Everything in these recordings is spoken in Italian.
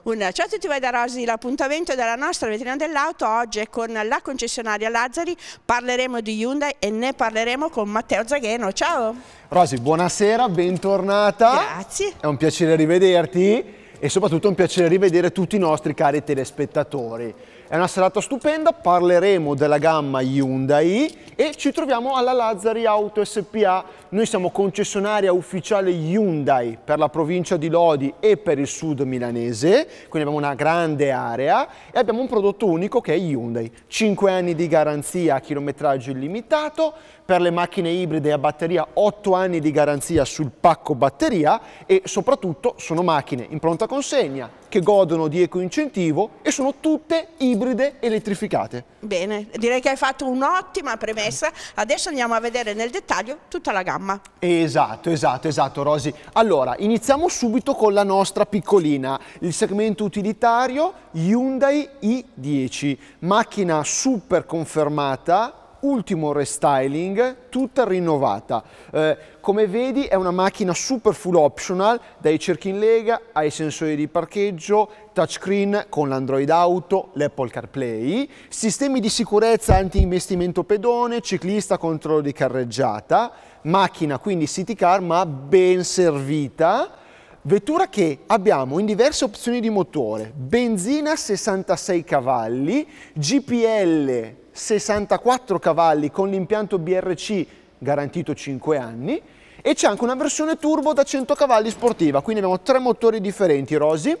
Un ciao a tutti voi da Rosi, l'appuntamento della nostra vetrina dell'auto oggi è con la concessionaria Lazzari, parleremo di Hyundai e ne parleremo con Matteo Zagheno, ciao! Rosi, buonasera, bentornata! Grazie! È un piacere rivederti e soprattutto un piacere rivedere tutti i nostri cari telespettatori. È una serata stupenda, parleremo della gamma Hyundai e ci troviamo alla Lazzari Auto SPA. Noi siamo concessionaria ufficiale Hyundai per la provincia di Lodi e per il sud milanese, quindi abbiamo una grande area e abbiamo un prodotto unico che è Hyundai. 5 anni di garanzia a chilometraggio illimitato, per le macchine ibride a batteria 8 anni di garanzia sul pacco batteria e soprattutto sono macchine in pronta consegna, che godono di ecoincentivo e sono tutte ibride elettrificate. Bene, direi che hai fatto un'ottima premessa. Adesso andiamo a vedere nel dettaglio tutta la gamma. Esatto, esatto, esatto, Rosy. Allora, iniziamo subito con la nostra piccolina, il segmento utilitario Hyundai i10, macchina super confermata ultimo restyling, tutta rinnovata. Eh, come vedi è una macchina super full optional, dai cerchi in lega, ai sensori di parcheggio, touchscreen con l'Android Auto, l'Apple CarPlay, sistemi di sicurezza anti-investimento pedone, ciclista controllo di carreggiata, macchina quindi city car ma ben servita, Vettura che abbiamo in diverse opzioni di motore, benzina 66 cavalli, GPL 64 cavalli con l'impianto BRC garantito 5 anni e c'è anche una versione turbo da 100 cavalli sportiva, quindi abbiamo tre motori differenti, Rosy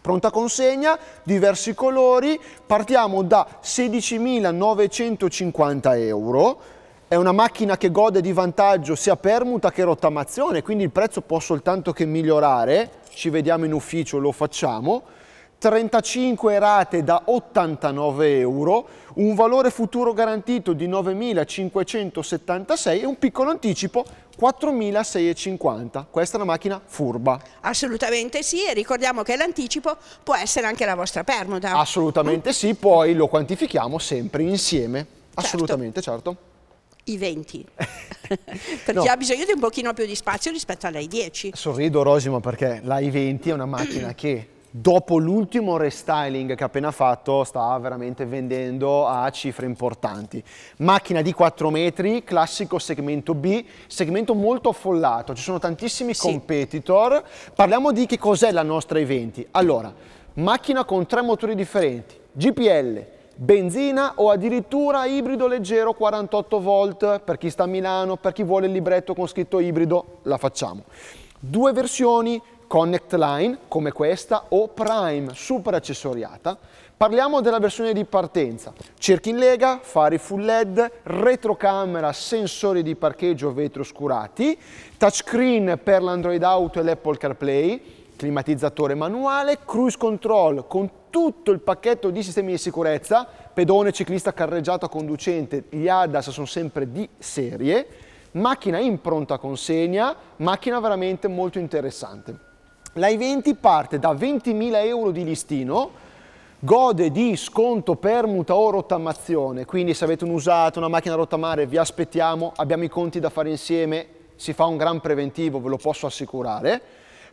pronta consegna, diversi colori, partiamo da 16.950 euro, è una macchina che gode di vantaggio sia permuta che rottamazione, quindi il prezzo può soltanto che migliorare, ci vediamo in ufficio, lo facciamo, 35 rate da 89 euro, un valore futuro garantito di 9.576 e un piccolo anticipo 4.650. Questa è una macchina furba. Assolutamente sì e ricordiamo che l'anticipo può essere anche la vostra permuta. Assolutamente mm. sì, poi lo quantifichiamo sempre insieme. Certo. Assolutamente, certo. certo i 20 perché no. ha bisogno di un pochino più di spazio rispetto alla i10 sorrido Rosimo perché la i20 è una macchina che dopo l'ultimo restyling che ha appena fatto sta veramente vendendo a cifre importanti. Macchina di 4 metri, classico segmento B, segmento molto affollato, ci sono tantissimi sì. competitor. Parliamo di che cos'è la nostra i20. Allora, macchina con tre motori differenti, GPL, benzina o addirittura ibrido leggero 48 volt per chi sta a Milano, per chi vuole il libretto con scritto ibrido, la facciamo. Due versioni Connect Line come questa o Prime super accessoriata. Parliamo della versione di partenza. Cerchi in lega, fari full LED, retrocamera, sensori di parcheggio vetro oscurati, touchscreen per l'Android Auto e l'Apple CarPlay, climatizzatore manuale, cruise control con tutto il pacchetto di sistemi di sicurezza, pedone, ciclista, carreggiata, conducente, gli ADAS sono sempre di serie, macchina in pronta consegna, macchina veramente molto interessante. La I20 parte da 20.000 euro di listino, gode di sconto permuta o rottamazione, quindi se avete un usato, una macchina a rottamare, vi aspettiamo, abbiamo i conti da fare insieme, si fa un gran preventivo, ve lo posso assicurare.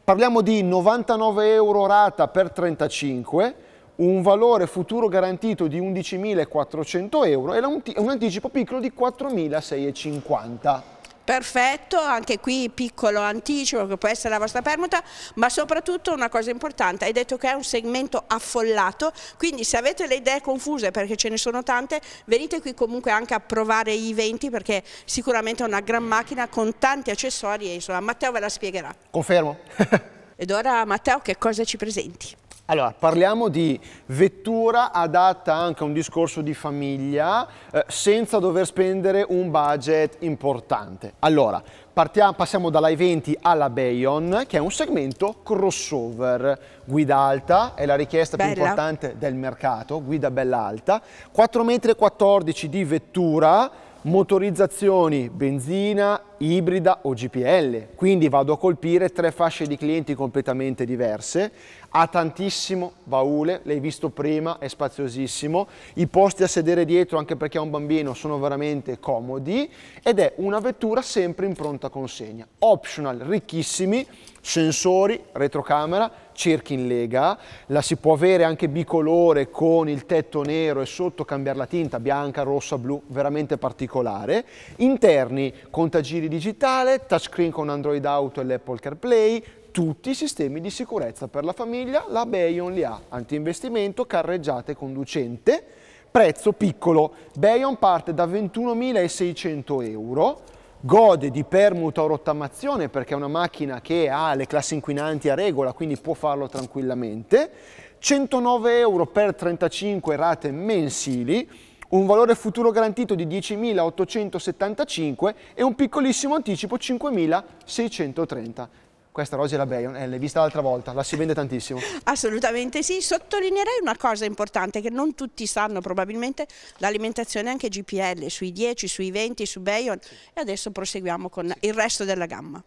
Parliamo di 99 euro rata per 35, un valore futuro garantito di 11.400 euro e un anticipo piccolo di 4.650. Perfetto, anche qui piccolo anticipo che può essere la vostra permuta, ma soprattutto una cosa importante, hai detto che è un segmento affollato, quindi se avete le idee confuse, perché ce ne sono tante, venite qui comunque anche a provare i 20 perché sicuramente è una gran macchina con tanti accessori e insomma Matteo ve la spiegherà. Confermo. Ed ora Matteo che cosa ci presenti? Allora, parliamo di vettura adatta anche a un discorso di famiglia eh, senza dover spendere un budget importante. Allora, partiamo, passiamo dall'i20 alla Bayon, che è un segmento crossover. Guida alta è la richiesta bella. più importante del mercato, guida bella alta. 4,14 m di vettura, motorizzazioni benzina ibrida o GPL, quindi vado a colpire tre fasce di clienti completamente diverse, ha tantissimo baule, l'hai visto prima, è spaziosissimo, i posti a sedere dietro anche perché ha un bambino sono veramente comodi ed è una vettura sempre in pronta consegna, optional, ricchissimi, sensori, retrocamera, cerchi in lega, la si può avere anche bicolore con il tetto nero e sotto cambiare la tinta bianca, rossa, blu, veramente particolare, interni contagiri digitale, touchscreen con Android Auto e l'Apple CarPlay, tutti i sistemi di sicurezza per la famiglia, la Bayon li ha, anti-investimento, carreggiate conducente, prezzo piccolo, Bayon parte da 21.600 euro, gode di permuta o rottamazione perché è una macchina che ha le classi inquinanti a regola, quindi può farlo tranquillamente, 109 euro per 35 rate mensili, un valore futuro garantito di 10.875 e un piccolissimo anticipo 5.630. Questa Rosy la Bayon, eh, l'hai vista l'altra volta, la si vende tantissimo. Assolutamente sì, sottolineerei una cosa importante che non tutti sanno probabilmente, l'alimentazione anche GPL, sui 10, sui 20, su Bayon sì. e adesso proseguiamo con sì. il resto della gamma.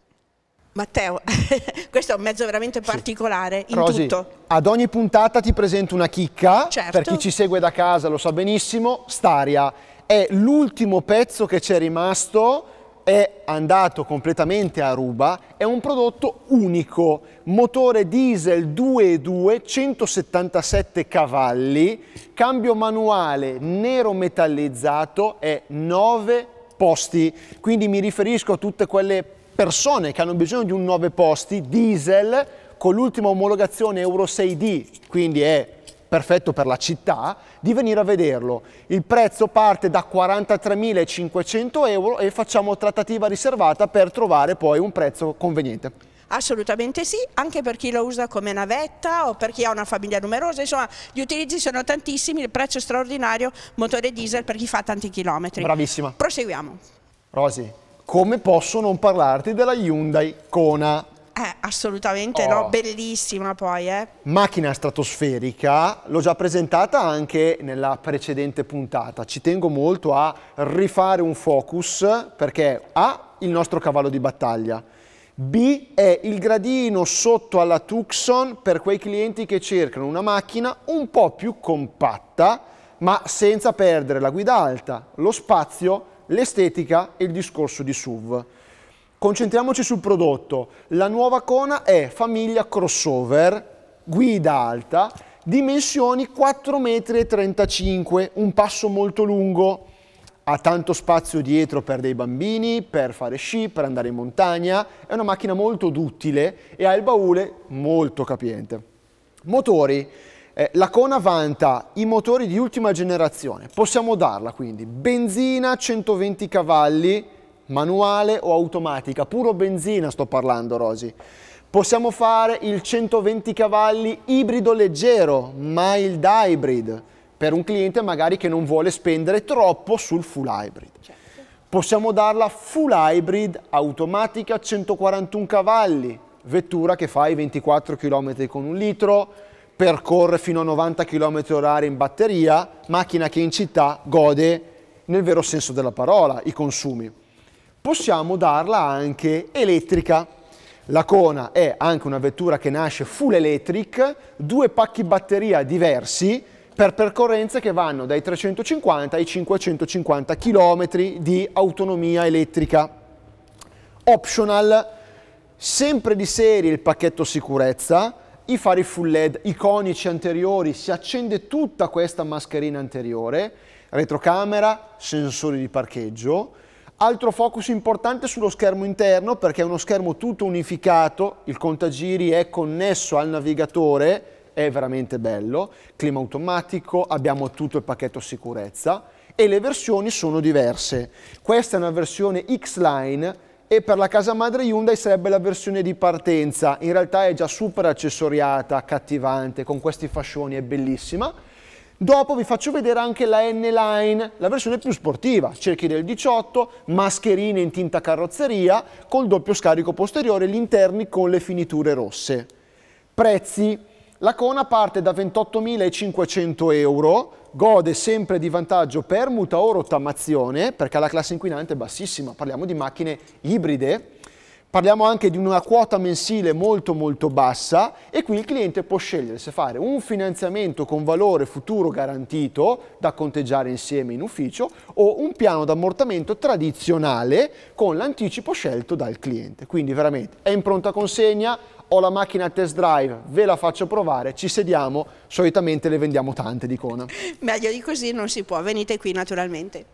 Matteo, questo è un mezzo veramente particolare sì. in Rosy, tutto. Ad ogni puntata ti presento una chicca, certo. per chi ci segue da casa lo sa benissimo, Staria è l'ultimo pezzo che c'è rimasto, è andato completamente a ruba, è un prodotto unico, motore diesel 2.2, 177 cavalli, cambio manuale nero metallizzato e 9 posti, quindi mi riferisco a tutte quelle persone che hanno bisogno di un 9 posti diesel con l'ultima omologazione Euro 6D, quindi è perfetto per la città, di venire a vederlo. Il prezzo parte da 43.500 euro e facciamo trattativa riservata per trovare poi un prezzo conveniente. Assolutamente sì, anche per chi lo usa come navetta o per chi ha una famiglia numerosa, insomma gli utilizzi sono tantissimi, il prezzo straordinario, motore diesel per chi fa tanti chilometri. Bravissima. Proseguiamo. Rosi, come posso non parlarti della Hyundai Kona? Eh, assolutamente oh. no, bellissima poi, eh. Macchina stratosferica, l'ho già presentata anche nella precedente puntata. Ci tengo molto a rifare un focus perché A, il nostro cavallo di battaglia, B è il gradino sotto alla Tucson per quei clienti che cercano una macchina un po' più compatta, ma senza perdere la guida alta, lo spazio l'estetica e il discorso di SUV. Concentriamoci sul prodotto. La nuova Kona è famiglia crossover, guida alta, dimensioni 4,35 m, un passo molto lungo. Ha tanto spazio dietro per dei bambini, per fare sci, per andare in montagna. È una macchina molto duttile e ha il baule molto capiente. Motori. Eh, la Kona vanta i motori di ultima generazione, possiamo darla quindi, benzina 120 cavalli, manuale o automatica, puro benzina sto parlando Rosy. Possiamo fare il 120 cavalli ibrido leggero, mild hybrid, per un cliente magari che non vuole spendere troppo sul full hybrid. Certo. Possiamo darla full hybrid automatica 141 cavalli, vettura che fai 24 km con un litro, percorre fino a 90 km orari in batteria, macchina che in città gode nel vero senso della parola i consumi. Possiamo darla anche elettrica. La Kona è anche una vettura che nasce full electric, due pacchi batteria diversi per percorrenze che vanno dai 350 ai 550 km di autonomia elettrica. Optional, sempre di serie il pacchetto sicurezza, i fari full LED, iconici anteriori, si accende tutta questa mascherina anteriore, retrocamera, sensori di parcheggio, Altro focus importante sullo schermo interno perché è uno schermo tutto unificato, il contagiri è connesso al navigatore, è veramente bello, clima automatico, abbiamo tutto il pacchetto sicurezza e le versioni sono diverse. Questa è una versione X-Line e per la casa madre Hyundai sarebbe la versione di partenza, in realtà è già super accessoriata, accattivante, con questi fascioni, è bellissima. Dopo vi faccio vedere anche la N-Line, la versione più sportiva, cerchi del 18, mascherine in tinta carrozzeria, col doppio scarico posteriore, gli interni con le finiture rosse. Prezzi la Cona parte da 28.500 euro, gode sempre di vantaggio permuta o rottamazione, perché la classe inquinante è bassissima, parliamo di macchine ibride, parliamo anche di una quota mensile molto molto bassa e qui il cliente può scegliere se fare un finanziamento con valore futuro garantito da conteggiare insieme in ufficio o un piano d'ammortamento tradizionale con l'anticipo scelto dal cliente. Quindi veramente è in pronta consegna, ho la macchina test drive, ve la faccio provare, ci sediamo, solitamente le vendiamo tante di icona. Meglio di così non si può, venite qui naturalmente.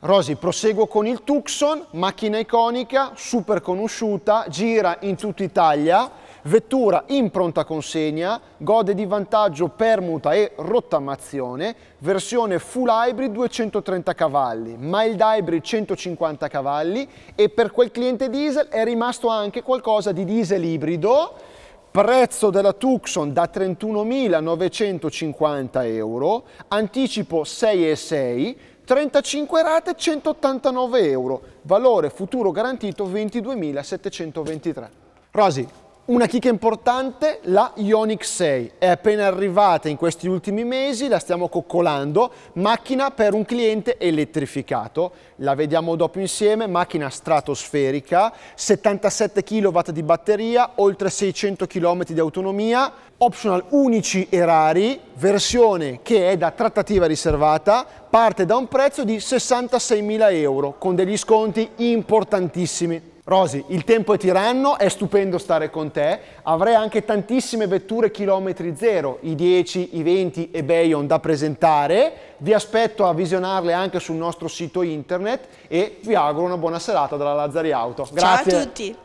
Rosy, proseguo con il Tucson, macchina iconica, super conosciuta, gira in tutta Italia Vettura in pronta consegna, gode di vantaggio permuta e rottamazione, versione full hybrid 230 cavalli, mild hybrid 150 cavalli e per quel cliente diesel è rimasto anche qualcosa di diesel ibrido prezzo della Tucson da 31.950 euro, anticipo 6,6, 35 rate 189 euro, valore futuro garantito 22.723. Rosy, una chicca importante, la Ionic 6, è appena arrivata in questi ultimi mesi, la stiamo coccolando, macchina per un cliente elettrificato, la vediamo dopo insieme, macchina stratosferica, 77 kW di batteria, oltre 600 km di autonomia, optional unici e rari, versione che è da trattativa riservata, parte da un prezzo di 66.000 euro con degli sconti importantissimi. Rosy, il tempo è tiranno, è stupendo stare con te, avrei anche tantissime vetture chilometri zero, i 10, i 20 e Bayon da presentare, vi aspetto a visionarle anche sul nostro sito internet e vi auguro una buona serata dalla Lazzari Auto. Grazie. Ciao a tutti.